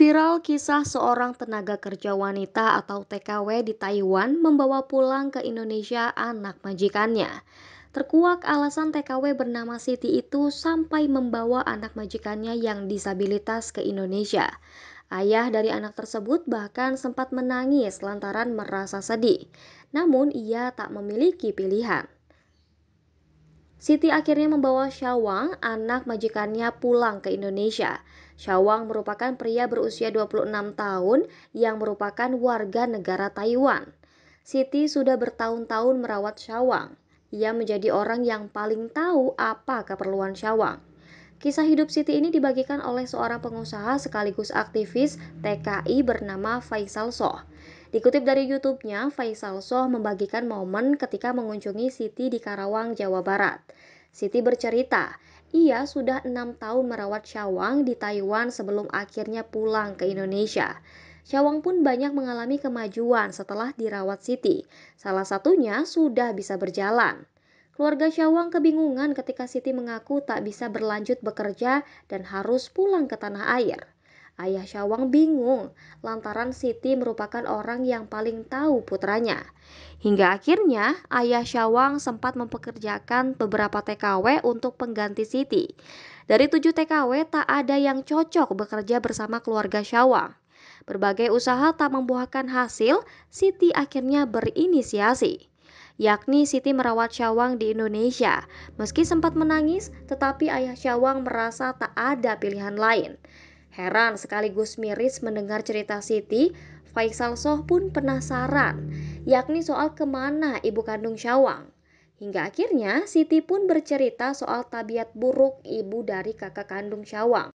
Viral kisah seorang tenaga kerja wanita atau TKW di Taiwan membawa pulang ke Indonesia anak majikannya. Terkuak alasan TKW bernama Siti itu sampai membawa anak majikannya yang disabilitas ke Indonesia. Ayah dari anak tersebut bahkan sempat menangis lantaran merasa sedih. Namun ia tak memiliki pilihan. Siti akhirnya membawa Syawang, anak majikannya pulang ke Indonesia. Syawang merupakan pria berusia 26 tahun yang merupakan warga negara Taiwan. Siti sudah bertahun-tahun merawat Syawang. Ia menjadi orang yang paling tahu apa keperluan Syawang. Kisah hidup Siti ini dibagikan oleh seorang pengusaha sekaligus aktivis TKI bernama Faisal Soh. Dikutip dari YouTube-nya, Faisal Soh membagikan momen ketika mengunjungi Siti di Karawang, Jawa Barat. Siti bercerita, ia sudah enam tahun merawat Syawang di Taiwan sebelum akhirnya pulang ke Indonesia. Syawang pun banyak mengalami kemajuan setelah dirawat Siti. Salah satunya sudah bisa berjalan. Keluarga Syawang kebingungan ketika Siti mengaku tak bisa berlanjut bekerja dan harus pulang ke tanah air. Ayah Syawang bingung lantaran Siti merupakan orang yang paling tahu putranya. Hingga akhirnya ayah Syawang sempat mempekerjakan beberapa TKW untuk pengganti Siti. Dari tujuh TKW tak ada yang cocok bekerja bersama keluarga Syawang. Berbagai usaha tak membuahkan hasil, Siti akhirnya berinisiasi yakni Siti merawat Syawang di Indonesia. Meski sempat menangis, tetapi ayah Syawang merasa tak ada pilihan lain. Heran sekaligus miris mendengar cerita Siti, Faisal Soh pun penasaran, yakni soal kemana ibu kandung Syawang. Hingga akhirnya Siti pun bercerita soal tabiat buruk ibu dari kakak kandung Syawang.